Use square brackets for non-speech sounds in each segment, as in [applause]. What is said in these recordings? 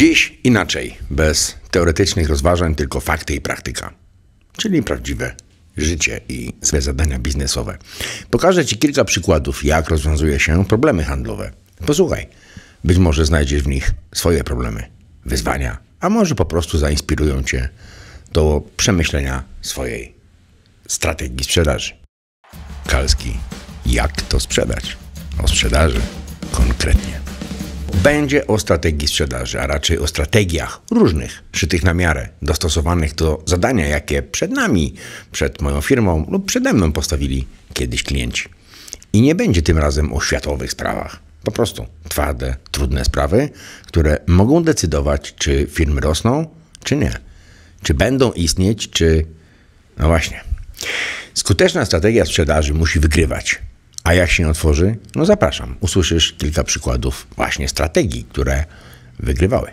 Dziś inaczej, bez teoretycznych rozważań, tylko fakty i praktyka, czyli prawdziwe życie i swe zadania biznesowe. Pokażę Ci kilka przykładów, jak rozwiązuje się problemy handlowe. Posłuchaj, być może znajdziesz w nich swoje problemy, wyzwania, a może po prostu zainspirują Cię do przemyślenia swojej strategii sprzedaży. Kalski, jak to sprzedać? O sprzedaży konkretnie. Będzie o strategii sprzedaży, a raczej o strategiach różnych, szytych na miarę, dostosowanych do zadania, jakie przed nami, przed moją firmą lub przede mną postawili kiedyś klienci. I nie będzie tym razem o światowych sprawach. Po prostu twarde, trudne sprawy, które mogą decydować, czy firmy rosną, czy nie. Czy będą istnieć, czy. No właśnie. Skuteczna strategia sprzedaży musi wygrywać a jak się otworzy? No zapraszam. Usłyszysz kilka przykładów właśnie strategii, które wygrywały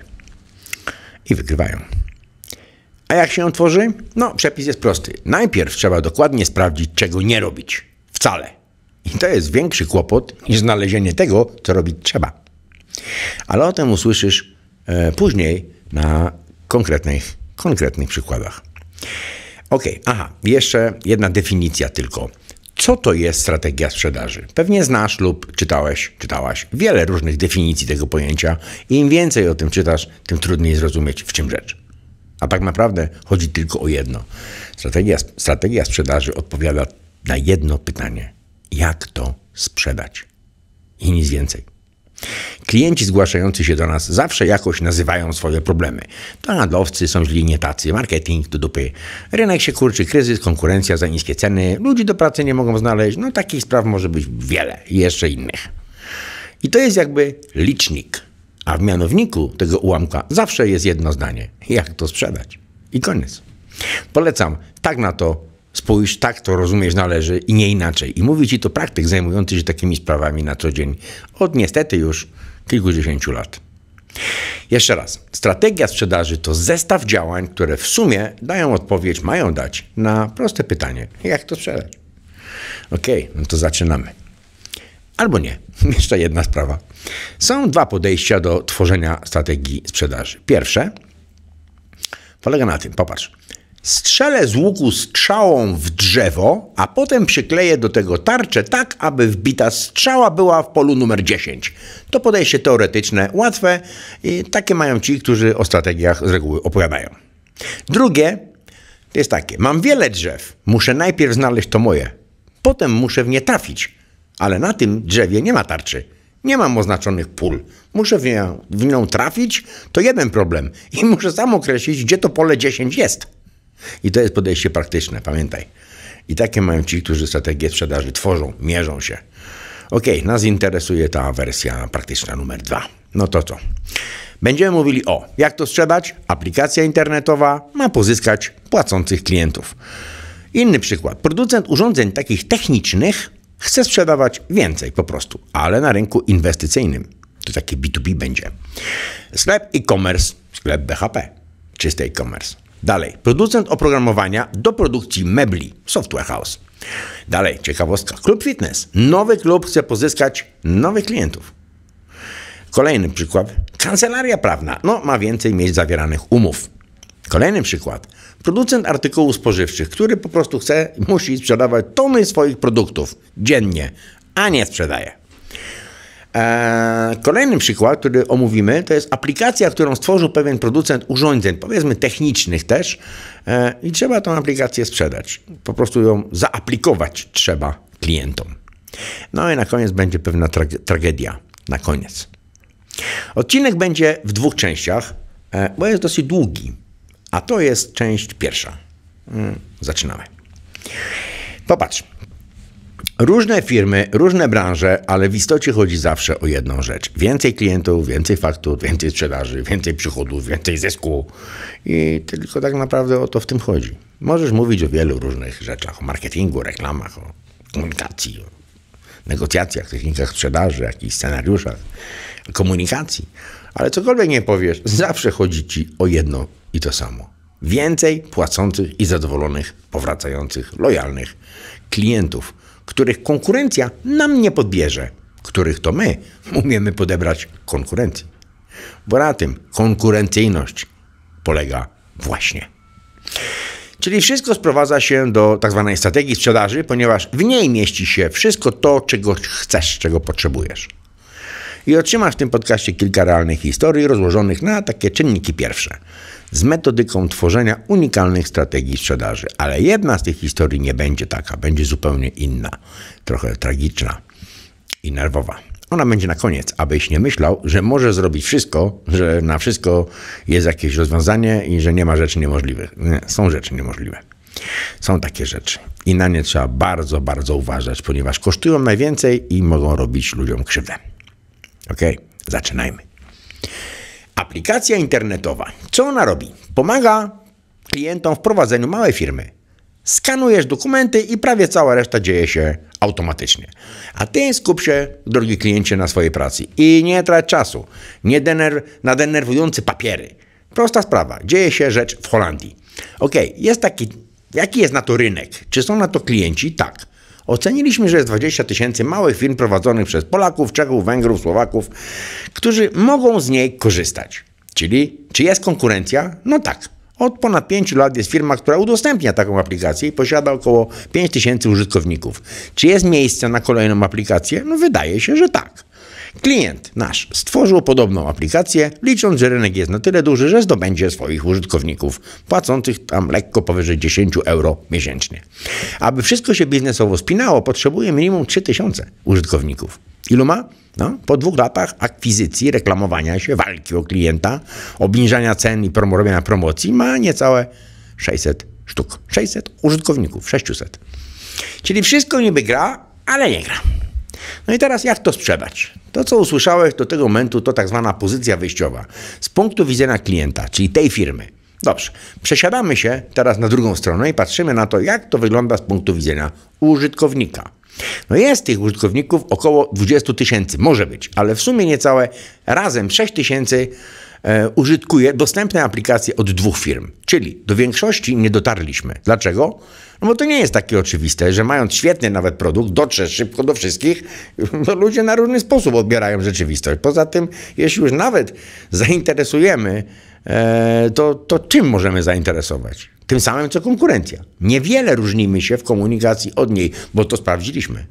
i wygrywają. A jak się otworzy? No, przepis jest prosty. Najpierw trzeba dokładnie sprawdzić, czego nie robić. Wcale. I to jest większy kłopot niż znalezienie tego, co robić trzeba. Ale o tym usłyszysz e, później na konkretnych, konkretnych przykładach. Ok, aha, jeszcze jedna definicja tylko. Co to jest strategia sprzedaży? Pewnie znasz lub czytałeś, czytałaś wiele różnych definicji tego pojęcia im więcej o tym czytasz, tym trudniej zrozumieć, w czym rzecz. A tak naprawdę chodzi tylko o jedno. Strategia, strategia sprzedaży odpowiada na jedno pytanie: jak to sprzedać? I nic więcej. Klienci zgłaszający się do nas zawsze jakoś nazywają swoje problemy. To handlowcy są źli nie tacy, marketing do dupy. Rynek się kurczy, kryzys, konkurencja za niskie ceny, ludzi do pracy nie mogą znaleźć. No takich spraw może być wiele i jeszcze innych. I to jest jakby licznik. A w mianowniku tego ułamka zawsze jest jedno zdanie. Jak to sprzedać? I koniec. Polecam tak na to spójrz, tak to rozumiesz należy i nie inaczej. I mówi ci to praktyk zajmujący się takimi sprawami na co dzień od niestety już kilkudziesięciu lat. Jeszcze raz, strategia sprzedaży to zestaw działań, które w sumie dają odpowiedź, mają dać na proste pytanie: jak to sprzedać? OK, no to zaczynamy. Albo nie. [laughs] Jeszcze jedna sprawa. Są dwa podejścia do tworzenia strategii sprzedaży. Pierwsze polega na tym, popatrz, Strzelę z łuku strzałą w drzewo, a potem przykleję do tego tarczę tak, aby wbita strzała była w polu numer 10. To podejście teoretyczne, łatwe i takie mają ci, którzy o strategiach z reguły opowiadają. Drugie jest takie: mam wiele drzew, muszę najpierw znaleźć to moje, potem muszę w nie trafić, ale na tym drzewie nie ma tarczy. Nie mam oznaczonych pól. Muszę w nią, w nią trafić, to jeden problem. I muszę sam określić, gdzie to pole 10 jest. I to jest podejście praktyczne, pamiętaj. I takie mają ci, którzy strategię sprzedaży tworzą, mierzą się. Ok, nas interesuje ta wersja praktyczna numer dwa. No to co? Będziemy mówili o jak to sprzedać, aplikacja internetowa ma pozyskać płacących klientów. Inny przykład. Producent urządzeń takich technicznych chce sprzedawać więcej po prostu, ale na rynku inwestycyjnym. To takie B2B będzie. Sklep e-commerce, sklep BHP, czysty e-commerce. Dalej, producent oprogramowania do produkcji mebli, software house. Dalej, ciekawostka, klub fitness. Nowy klub chce pozyskać nowych klientów. Kolejny przykład, kancelaria prawna. No, ma więcej miejsc zawieranych umów. Kolejny przykład, producent artykułów spożywczych, który po prostu chce, musi sprzedawać tony swoich produktów dziennie, a nie sprzedaje. E, kolejny przykład, który omówimy, to jest aplikacja, którą stworzył pewien producent urządzeń, powiedzmy technicznych też, e, i trzeba tą aplikację sprzedać. Po prostu ją zaaplikować trzeba klientom. No i na koniec będzie pewna tragedia. Na koniec. Odcinek będzie w dwóch częściach, e, bo jest dosyć długi, a to jest część pierwsza. Mm, zaczynamy. Popatrz. Różne firmy, różne branże, ale w istocie chodzi zawsze o jedną rzecz. Więcej klientów, więcej faktur, więcej sprzedaży, więcej przychodów, więcej zysku. I tylko tak naprawdę o to w tym chodzi. Możesz mówić o wielu różnych rzeczach, o marketingu, reklamach, o komunikacji, o negocjacjach, technikach sprzedaży, jakichś scenariuszach, komunikacji. Ale cokolwiek nie powiesz, zawsze chodzi ci o jedno i to samo. Więcej płacących i zadowolonych, powracających, lojalnych klientów których konkurencja nam nie podbierze, których to my umiemy podebrać konkurencji. Bo na tym konkurencyjność polega właśnie. Czyli wszystko sprowadza się do tak zwanej strategii sprzedaży, ponieważ w niej mieści się wszystko to, czego chcesz, czego potrzebujesz i otrzymasz w tym podcaście kilka realnych historii rozłożonych na takie czynniki pierwsze z metodyką tworzenia unikalnych strategii sprzedaży. Ale jedna z tych historii nie będzie taka, będzie zupełnie inna, trochę tragiczna i nerwowa. Ona będzie na koniec, abyś nie myślał, że może zrobić wszystko, że na wszystko jest jakieś rozwiązanie i że nie ma rzeczy niemożliwych. Nie, są rzeczy niemożliwe. Są takie rzeczy i na nie trzeba bardzo, bardzo uważać, ponieważ kosztują najwięcej i mogą robić ludziom krzywdę. Ok, zaczynajmy. Aplikacja internetowa. Co ona robi? Pomaga klientom w prowadzeniu małej firmy. Skanujesz dokumenty i prawie cała reszta dzieje się automatycznie. A ty skup się, drogi kliencie, na swojej pracy i nie trać czasu nie dener na denerwujące papiery. Prosta sprawa. Dzieje się rzecz w Holandii. Ok, jest taki. Jaki jest na to rynek? Czy są na to klienci? Tak. Oceniliśmy, że jest 20 tysięcy małych firm prowadzonych przez Polaków, Czechów, Węgrów, Słowaków, którzy mogą z niej korzystać. Czyli, czy jest konkurencja? No tak. Od ponad 5 lat jest firma, która udostępnia taką aplikację i posiada około 5 tysięcy użytkowników. Czy jest miejsce na kolejną aplikację? No wydaje się, że tak. Klient nasz stworzył podobną aplikację, licząc, że rynek jest na tyle duży, że zdobędzie swoich użytkowników, płacących tam lekko powyżej 10 euro miesięcznie. Aby wszystko się biznesowo spinało, potrzebuje minimum 3000 użytkowników. Ilu ma? No, po dwóch latach akwizycji, reklamowania się, walki o klienta, obniżania cen i promowania promocji ma niecałe 600 sztuk. 600 użytkowników, 600. Czyli wszystko niby gra, ale nie gra. No i teraz jak to sprzedać? To, co usłyszałeś do tego momentu, to tak zwana pozycja wyjściowa. Z punktu widzenia klienta, czyli tej firmy. Dobrze, przesiadamy się teraz na drugą stronę i patrzymy na to, jak to wygląda z punktu widzenia użytkownika. No jest tych użytkowników około 20 tysięcy, może być, ale w sumie niecałe razem 6 tysięcy e, użytkuje dostępne aplikacje od dwóch firm. Czyli do większości nie dotarliśmy. Dlaczego? No bo to nie jest takie oczywiste, że mając świetny nawet produkt, dotrze szybko do wszystkich, [laughs] no ludzie na różny sposób odbierają rzeczywistość. Poza tym, jeśli już nawet zainteresujemy, e, to, to czym możemy zainteresować? Tym samym co konkurencja. Niewiele różnimy się w komunikacji od niej, bo to sprawdziliśmy.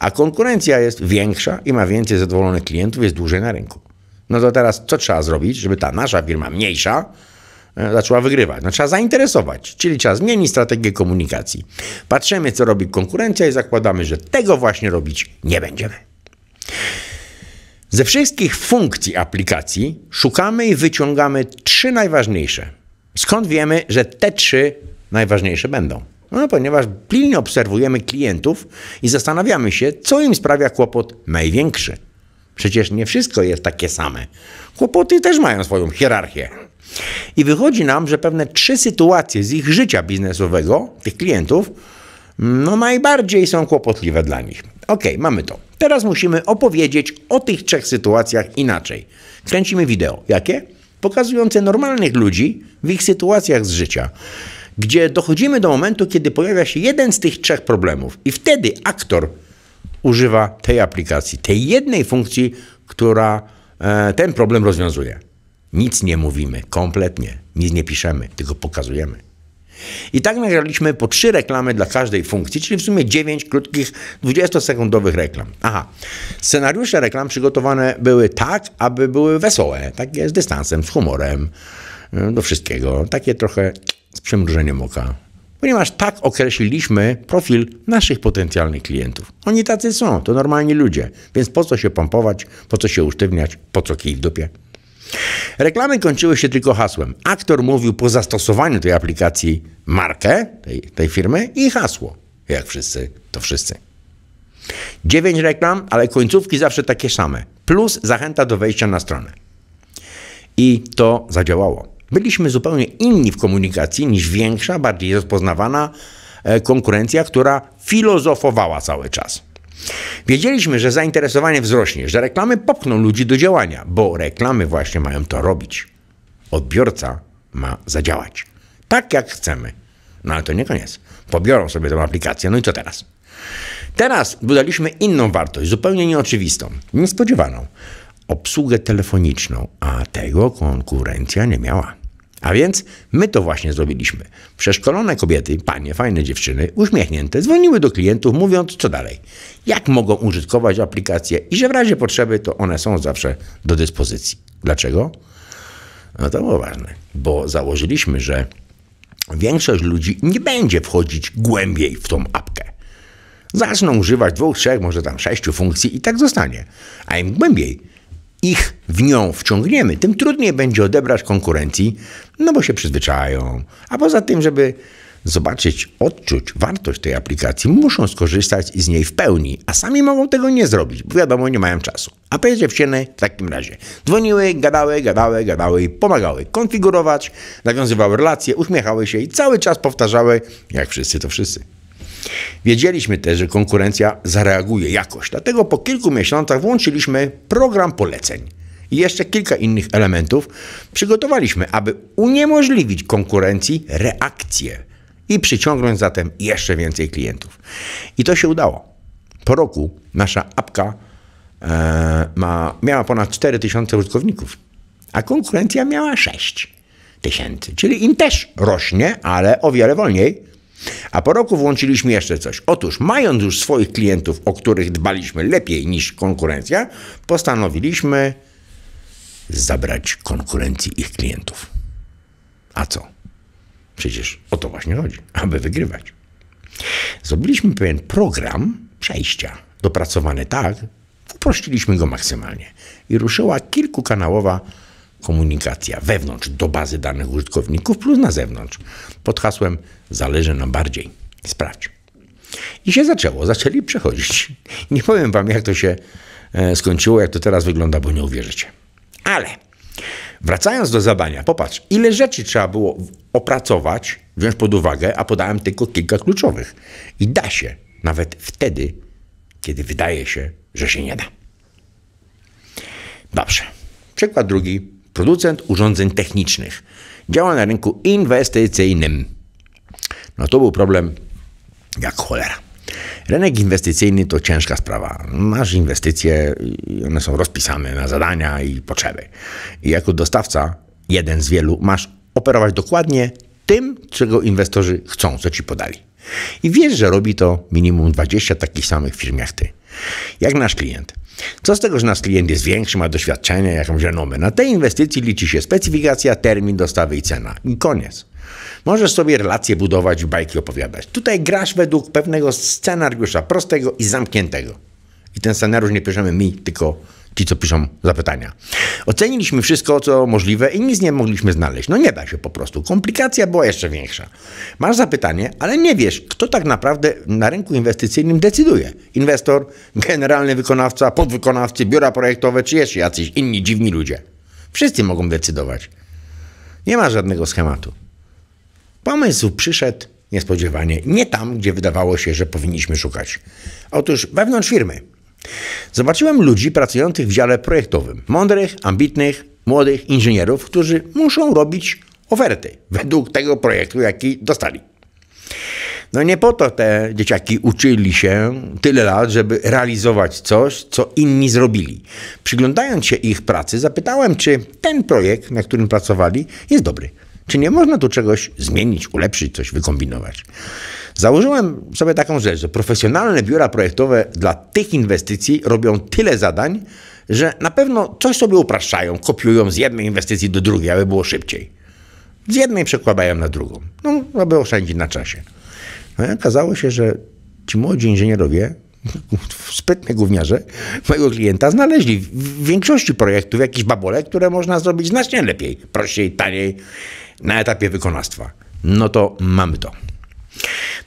A konkurencja jest większa i ma więcej zadowolonych klientów, jest dłużej na rynku. No to teraz co trzeba zrobić, żeby ta nasza firma mniejsza, E, zaczęła wygrywać. No, trzeba zainteresować, czyli trzeba zmienić strategię komunikacji. Patrzymy, co robi konkurencja i zakładamy, że tego właśnie robić nie będziemy. Ze wszystkich funkcji aplikacji szukamy i wyciągamy trzy najważniejsze. Skąd wiemy, że te trzy najważniejsze będą? No, ponieważ pilnie obserwujemy klientów i zastanawiamy się, co im sprawia kłopot największy. Przecież nie wszystko jest takie same. Kłopoty też mają swoją hierarchię. I wychodzi nam, że pewne trzy sytuacje z ich życia biznesowego, tych klientów, no najbardziej są kłopotliwe dla nich. Ok, mamy to. Teraz musimy opowiedzieć o tych trzech sytuacjach inaczej. Kręcimy wideo. Jakie? Pokazujące normalnych ludzi w ich sytuacjach z życia, gdzie dochodzimy do momentu, kiedy pojawia się jeden z tych trzech problemów, i wtedy aktor używa tej aplikacji, tej jednej funkcji, która e, ten problem rozwiązuje. Nic nie mówimy, kompletnie, nic nie piszemy, tylko pokazujemy. I tak nagraliśmy po trzy reklamy dla każdej funkcji, czyli w sumie dziewięć krótkich, 20-sekundowych reklam. Aha, scenariusze reklam przygotowane były tak, aby były wesołe, takie z dystansem, z humorem, e, do wszystkiego, takie trochę z przymrużeniem oka. Ponieważ tak określiliśmy profil naszych potencjalnych klientów. Oni tacy są, to normalni ludzie, więc po co się pompować, po co się usztywniać, po co kij w dupie. Reklamy kończyły się tylko hasłem. Aktor mówił po zastosowaniu tej aplikacji markę tej, tej firmy i hasło. Jak wszyscy, to wszyscy. Dziewięć reklam, ale końcówki zawsze takie same. Plus zachęta do wejścia na stronę. I to zadziałało. Byliśmy zupełnie inni w komunikacji niż większa, bardziej rozpoznawana e, konkurencja, która filozofowała cały czas. Wiedzieliśmy, że zainteresowanie wzrośnie, że reklamy popchną ludzi do działania, bo reklamy właśnie mają to robić. Odbiorca ma zadziałać. Tak jak chcemy. No ale to nie koniec. Pobiorą sobie tę aplikację, no i co teraz? Teraz dodaliśmy inną wartość, zupełnie nieoczywistą, niespodziewaną. Obsługę telefoniczną, a tego konkurencja nie miała. A więc my to właśnie zrobiliśmy. Przeszkolone kobiety, panie, fajne dziewczyny, uśmiechnięte, dzwoniły do klientów mówiąc co dalej, jak mogą użytkować aplikację i że w razie potrzeby to one są zawsze do dyspozycji. Dlaczego? No to było ważne, bo założyliśmy, że większość ludzi nie będzie wchodzić głębiej w tą apkę. Zaczną używać dwóch, trzech, może tam sześciu funkcji i tak zostanie. A im głębiej, ich w nią wciągniemy, tym trudniej będzie odebrać konkurencji, no bo się przyzwyczają. A poza tym, żeby zobaczyć, odczuć wartość tej aplikacji, muszą skorzystać z niej w pełni, a sami mogą tego nie zrobić, bo wiadomo, nie mają czasu. A te dziewczyny w takim razie dzwoniły, gadały, gadały, gadały, pomagały konfigurować, nawiązywały relacje, uśmiechały się i cały czas powtarzały, jak wszyscy to wszyscy. Wiedzieliśmy też, że konkurencja zareaguje jakoś, dlatego po kilku miesiącach włączyliśmy program poleceń i jeszcze kilka innych elementów przygotowaliśmy, aby uniemożliwić konkurencji reakcję i przyciągnąć zatem jeszcze więcej klientów. I to się udało. Po roku nasza apka e, ma, miała ponad 4000 użytkowników, a konkurencja miała 6000, tysięcy. Czyli im też rośnie, ale o wiele wolniej a po roku włączyliśmy jeszcze coś. Otóż, mając już swoich klientów, o których dbaliśmy lepiej niż konkurencja, postanowiliśmy zabrać konkurencji ich klientów. A co? Przecież o to właśnie chodzi, aby wygrywać. Zrobiliśmy pewien program przejścia, dopracowany tak, uprościliśmy go maksymalnie. I ruszyła kilkukanałowa komunikacja wewnątrz do bazy danych użytkowników plus na zewnątrz pod hasłem zależy nam bardziej. Sprawdź. I się zaczęło, zaczęli przechodzić. [laughs] Nie powiem wam, jak to się e, skończyło, jak to teraz wygląda, bo nie uwierzycie. Ale wracając do zadania, popatrz, ile rzeczy trzeba było opracować, wziąć pod uwagę, a podałem tylko kilka kluczowych. I da się, nawet wtedy, kiedy wydaje się, że się nie da. Dobrze. Przykład drugi producent urządzeń technicznych, działa na rynku inwestycyjnym. No to był problem jak cholera. Rynek inwestycyjny to ciężka sprawa. Masz inwestycje, one są rozpisane na zadania i potrzeby. I jako dostawca, jeden z wielu, masz operować dokładnie tym, czego inwestorzy chcą, co ci podali. I wiesz, że robi to minimum 20 takich samych firm jak ty. Jak nasz klient. Co z tego, że nasz klient jest większy, ma doświadczenie, jakąś renomę. Na tej inwestycji liczy się specyfikacja, termin dostawy i cena. I koniec. Możesz sobie relacje budować, bajki opowiadać. Tutaj grasz według pewnego scenariusza, prostego i zamkniętego. I ten scenariusz nie piszemy mi tylko ci, co piszą zapytania. Oceniliśmy wszystko, co możliwe i nic nie mogliśmy znaleźć. No nie da się po prostu. Komplikacja była jeszcze większa. Masz zapytanie, ale nie wiesz, kto tak naprawdę na rynku inwestycyjnym decyduje. Inwestor, generalny wykonawca, podwykonawcy, biura projektowe, czy jeszcze jacyś inni dziwni ludzie. Wszyscy mogą decydować. Nie ma żadnego schematu. Pomysł przyszedł niespodziewanie, nie tam, gdzie wydawało się, że powinniśmy szukać. Otóż wewnątrz firmy. Zobaczyłem ludzi pracujących w dziale projektowym, mądrych, ambitnych, młodych inżynierów, którzy muszą robić oferty według tego projektu, jaki dostali. No nie po to te dzieciaki uczyli się tyle lat, żeby realizować coś, co inni zrobili. Przyglądając się ich pracy, zapytałem, czy ten projekt, na którym pracowali, jest dobry. Czy nie można tu czegoś zmienić, ulepszyć, coś wykombinować? Założyłem sobie taką rzecz, że profesjonalne biura projektowe dla tych inwestycji robią tyle zadań, że na pewno coś sobie upraszczają, kopiują z jednej inwestycji do drugiej, aby było szybciej. Z jednej przekładają na drugą, no, aby oszczędzić na czasie. No i okazało się, że ci młodzi inżynierowie, [laughs] sprytne gówniarze, mojego klienta znaleźli w większości projektów jakieś babole, które można zrobić znacznie lepiej, prościej, taniej, na etapie wykonawstwa. No to mamy to.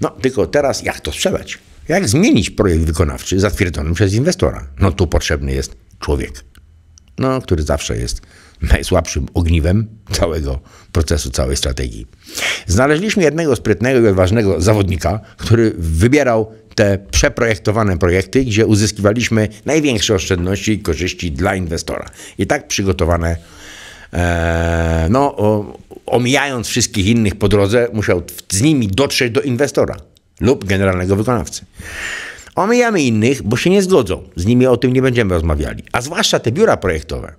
No tylko teraz jak to sprzedać? Jak zmienić projekt wykonawczy zatwierdzony przez inwestora? No tu potrzebny jest człowiek, no, który zawsze jest najsłabszym ogniwem całego procesu, całej strategii. Znaleźliśmy jednego sprytnego i odważnego zawodnika, który wybierał te przeprojektowane projekty, gdzie uzyskiwaliśmy największe oszczędności i korzyści dla inwestora. I tak przygotowane Eee, no, omijając wszystkich innych po drodze, musiał z nimi dotrzeć do inwestora lub generalnego wykonawcy. Omijamy innych, bo się nie zgodzą. Z nimi o tym nie będziemy rozmawiali. A zwłaszcza te biura projektowe.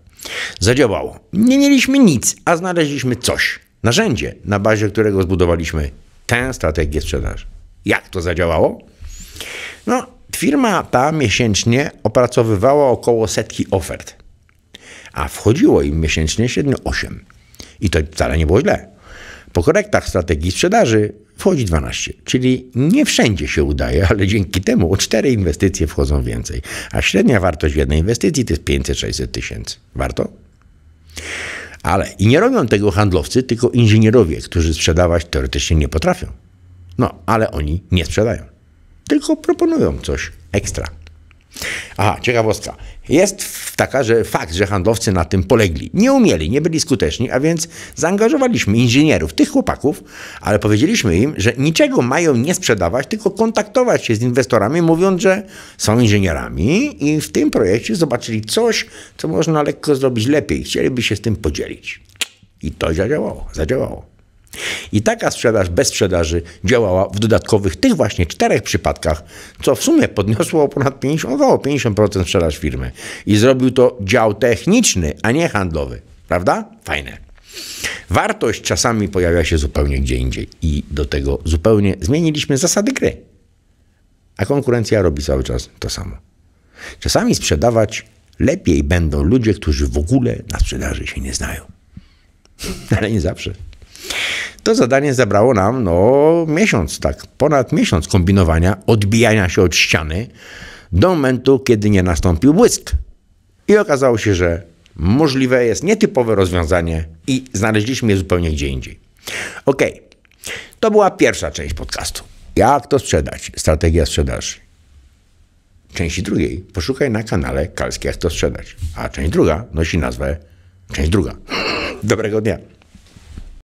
Zadziałało. Nie mieliśmy nic, a znaleźliśmy coś. Narzędzie, na bazie którego zbudowaliśmy tę strategię sprzedaży. Jak to zadziałało? No, firma ta miesięcznie opracowywała około setki ofert a wchodziło im miesięcznie średnio 8. I to wcale nie było źle. Po korektach strategii sprzedaży wchodzi 12, czyli nie wszędzie się udaje, ale dzięki temu o 4 inwestycje wchodzą więcej, a średnia wartość jednej inwestycji to jest 500-600 tysięcy. Warto? Ale i nie robią tego handlowcy, tylko inżynierowie, którzy sprzedawać teoretycznie nie potrafią. No, ale oni nie sprzedają, tylko proponują coś ekstra. Aha, ciekawostka. Jest taka, że fakt, że handlowcy na tym polegli. Nie umieli, nie byli skuteczni, a więc zaangażowaliśmy inżynierów, tych chłopaków, ale powiedzieliśmy im, że niczego mają nie sprzedawać, tylko kontaktować się z inwestorami, mówiąc, że są inżynierami i w tym projekcie zobaczyli coś, co można lekko zrobić lepiej. Chcieliby się z tym podzielić. I to zadziałało. Zadziałało. I taka sprzedaż bez sprzedaży działała w dodatkowych tych właśnie czterech przypadkach, co w sumie podniosło ponad 50, około 50% sprzedaż firmy. I zrobił to dział techniczny, a nie handlowy. Prawda? Fajne. Wartość czasami pojawia się zupełnie gdzie indziej i do tego zupełnie zmieniliśmy zasady gry. A konkurencja robi cały czas to samo. Czasami sprzedawać lepiej będą ludzie, którzy w ogóle na sprzedaży się nie znają. [laughs] Ale nie zawsze. To zadanie zabrało nam no, miesiąc, tak, ponad miesiąc kombinowania, odbijania się od ściany do momentu, kiedy nie nastąpił błysk. I okazało się, że możliwe jest nietypowe rozwiązanie i znaleźliśmy je zupełnie gdzie indziej. Ok, to była pierwsza część podcastu. Jak to sprzedać? Strategia sprzedaży. Części drugiej poszukaj na kanale Kalski Jak to sprzedać. A część druga nosi nazwę Część druga. Dobrego dnia.